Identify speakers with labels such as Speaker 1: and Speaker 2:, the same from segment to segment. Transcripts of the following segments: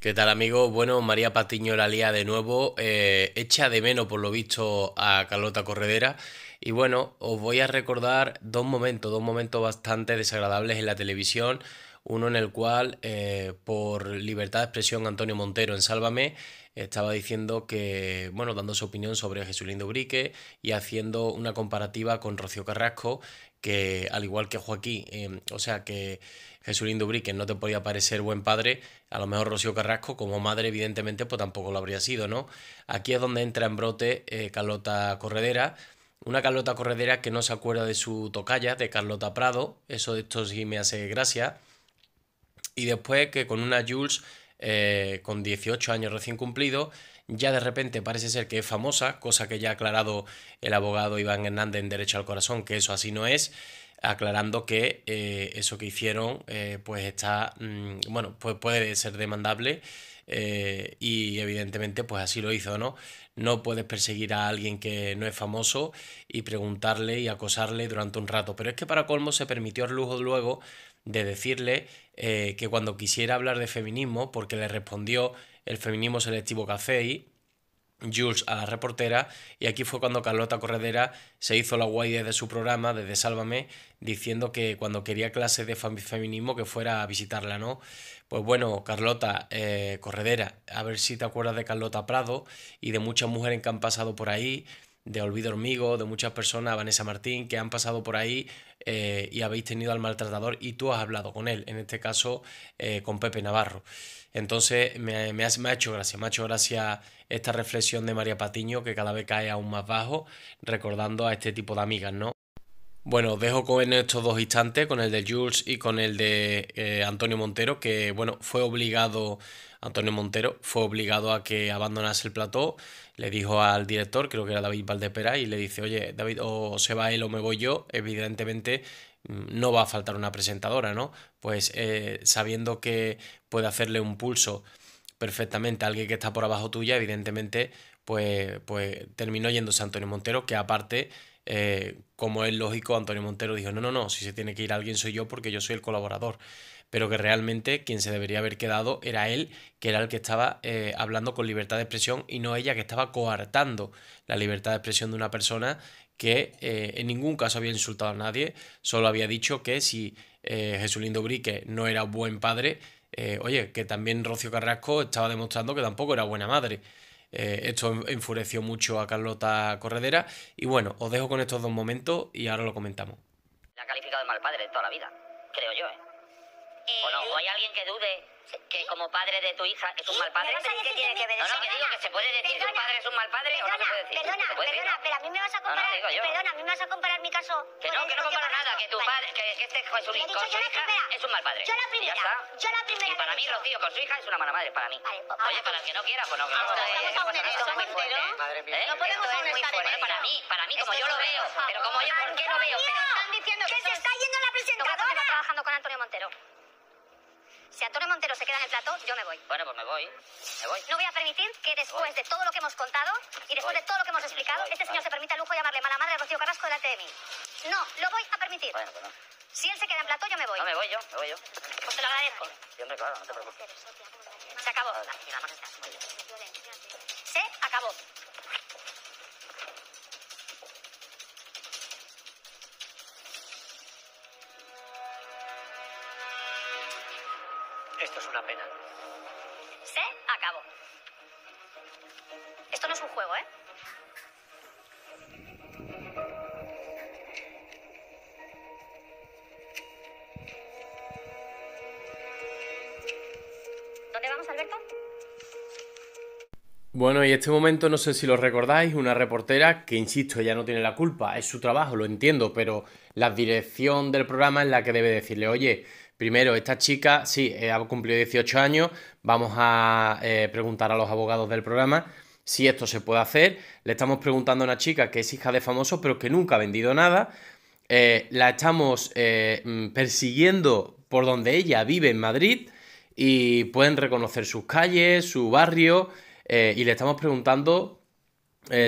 Speaker 1: ¿Qué tal amigos? Bueno, María Patiño la lía de nuevo, eh, echa de menos por lo visto a Carlota Corredera y bueno, os voy a recordar dos momentos, dos momentos bastante desagradables en la televisión, uno en el cual eh, por libertad de expresión Antonio Montero en Sálvame estaba diciendo que, bueno, dando su opinión sobre Lindo Brique y haciendo una comparativa con Rocío Carrasco que al igual que Joaquín, em, o sea que Jesurín que no te podía parecer buen padre, a lo mejor Rocío Carrasco como madre evidentemente pues tampoco lo habría sido, ¿no? Aquí es donde entra en brote eh, Carlota Corredera, una Carlota Corredera que no se acuerda de su tocaya, de Carlota Prado, eso de esto sí me hace gracia, y después que con una Jules eh, con 18 años recién cumplido ya de repente parece ser que es famosa, cosa que ya ha aclarado el abogado Iván Hernández en Derecho al Corazón, que eso así no es, aclarando que eh, eso que hicieron eh, pues está, mm, bueno, pues puede ser demandable eh, y evidentemente pues así lo hizo, ¿no? No puedes perseguir a alguien que no es famoso y preguntarle y acosarle durante un rato, pero es que para colmo se permitió el lujo luego de decirle eh, que cuando quisiera hablar de feminismo, porque le respondió el feminismo selectivo Café y Jules a la reportera, y aquí fue cuando Carlota Corredera se hizo la guay de su programa, desde Sálvame, diciendo que cuando quería clase de feminismo que fuera a visitarla, ¿no? Pues bueno, Carlota eh, Corredera, a ver si te acuerdas de Carlota Prado y de muchas mujeres que han pasado por ahí, de Olvido Hormigo, de muchas personas, Vanessa Martín, que han pasado por ahí eh, y habéis tenido al maltratador y tú has hablado con él, en este caso eh, con Pepe Navarro. Entonces me, has, me, ha hecho gracia, me ha hecho gracia esta reflexión de María Patiño que cada vez cae aún más bajo, recordando a este tipo de amigas, ¿no? Bueno, dejo con estos dos instantes, con el de Jules y con el de eh, Antonio Montero, que bueno, fue obligado, Antonio Montero fue obligado a que abandonase el plató, le dijo al director, creo que era David Valdepera y le dice, oye, David, o se va él o me voy yo, evidentemente mm, no va a faltar una presentadora, ¿no? Pues eh, sabiendo que puede hacerle un pulso perfectamente a alguien que está por abajo tuya, evidentemente, pues, pues terminó yéndose Antonio Montero, que aparte eh, como es lógico, Antonio Montero dijo, no, no, no, si se tiene que ir alguien soy yo porque yo soy el colaborador. Pero que realmente quien se debería haber quedado era él, que era el que estaba eh, hablando con libertad de expresión y no ella que estaba coartando la libertad de expresión de una persona que eh, en ningún caso había insultado a nadie, solo había dicho que si Jesús Lindo Brique no era buen padre, oye, que también Rocio Carrasco estaba demostrando que tampoco era buena madre. Eh, esto enfureció mucho a Carlota Corredera. Y bueno, os dejo con estos dos momentos y ahora lo comentamos. La ha calificado de mal padre toda la vida, creo yo. ¿eh? Eh, o no, o hay alguien que dude que como padre de tu hija es un mal padre. ¿Me ¿Qué tiene que ver eso? No, no, que digo que se puede decir que un padre es un mal padre o no se puede decir. Perdona, perdona, decir, pero a mí me vas a comparar, no, no, perdona, a mí me vas a comparar mi caso Que no, que no comparo nada, que tu padre, que, este con dicho, con su hija es un mal padre. Yo la primera, ya está. yo la primera. Y para mí Rocío con su hija es una mala madre, para mí. Pues, Oye, para el que no quiera, pues no, que eh, no. Esto es muy fuerte. No podemos aún estar Bueno, eh, para mí, para mí, como yo lo veo, pero como yo, ¿por qué lo veo? Pero están diciendo que se está yendo la presentadora. trabajando con Antonio Montero. Si Antonio Montero se queda en el plato, yo me voy. Bueno, pues me voy. Me voy. No voy a permitir que después de todo lo que hemos contado y después de todo lo que hemos explicado, este señor se permita el lujo de llamarle mala madre al Rocío Carrasco delante de mí. No, lo voy a permitir. Bueno, pues no. Si él se queda en plato, yo me voy. No, me voy yo, me voy yo. Pues te lo agradezco. Siempre, claro, no te preocupes. Se acabó. Se acabó. Esto es una pena. Se acabó. Esto no es un juego, ¿eh? ¿Dónde vamos, Alberto? Bueno, y este momento, no sé si lo recordáis, una reportera que, insisto, ya no tiene la culpa, es su trabajo, lo entiendo, pero la dirección del programa es la que debe decirle, oye, Primero, esta chica, sí, eh, ha cumplido 18 años, vamos a eh, preguntar a los abogados del programa si esto se puede hacer. Le estamos preguntando a una chica que es hija de famoso, pero que nunca ha vendido nada. Eh, la estamos mm, persiguiendo por donde ella vive en Madrid y pueden reconocer sus calles, su barrio y le estamos preguntando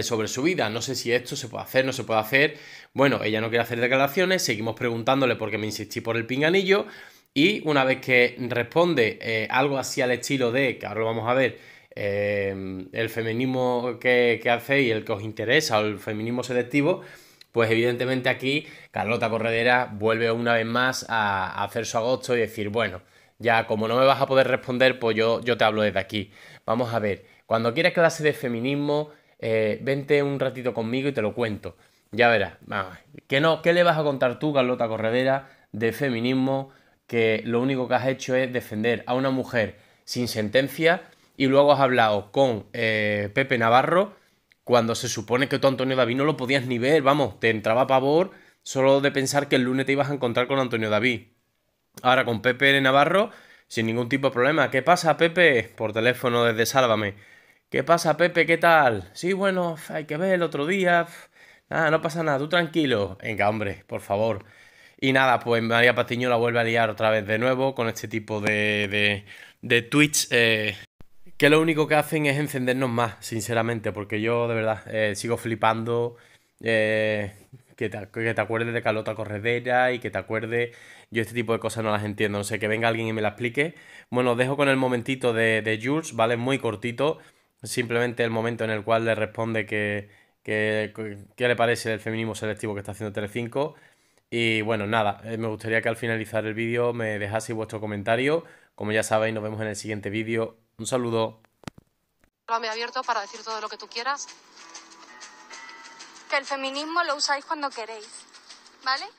Speaker 1: sobre su vida. No sé si esto se puede hacer, no se puede hacer. Bueno, ella no quiere hacer declaraciones, seguimos preguntándole porque me insistí por el pinganillo. Y una vez que responde eh, algo así al estilo de, que ahora lo vamos a ver, eh, el feminismo que, que y el que os interesa, o el feminismo selectivo, pues evidentemente aquí Carlota Corredera vuelve una vez más a, hacer su agosto y decir, bueno, ya como no me vas a poder responder, pues yo, yo te hablo desde aquí. Vamos a ver, cuando quieras clase de feminismo, eh, vente un ratito conmigo y te lo cuento. Ya verás, ah, ¿Qué, no, ¿qué le vas a contar tú, Carlota Corredera, de feminismo? que lo único que has hecho es defender a una mujer sin sentencia y luego has hablado con eh, Pepe Navarro cuando se supone que tú Antonio David no lo podías ni ver, vamos, te entraba pavor solo de pensar que el lunes te ibas a encontrar con Antonio David. Ahora con Pepe Navarro, sin ningún tipo de problema. ¿Qué pasa, Pepe? Por teléfono desde Sálvame. ¿Qué pasa, Pepe? ¿Qué tal? Sí, bueno, hay que ver el otro día. Nada, no pasa nada, tú tranquilo. Venga, hombre, por favor. Y nada, pues María Patiño la vuelve a liar otra vez de nuevo con este tipo de, de, tweets eh, que lo único que hacen es encendernos más, sinceramente, porque yo de verdad eh, sigo flipando eh, que, te, que, te, acuerdes de Carlota Corredera y que te acuerdes, yo este tipo de cosas no las entiendo, no sé, que venga alguien y me la explique. Bueno, os dejo con el momentito de, de Jules, ¿vale? Muy cortito, simplemente el momento en el cual le responde que... ¿Qué, ¿Qué, le parece el feminismo selectivo que está haciendo Telecinco? Y bueno, nada, eh, me gustaría que al finalizar el vídeo me dejaseis vuestro comentario. Como ya sabéis, nos vemos en el siguiente vídeo. Un saludo. abierto para decir todo lo que tú quieras. Que el feminismo lo usáis cuando queréis, ¿vale?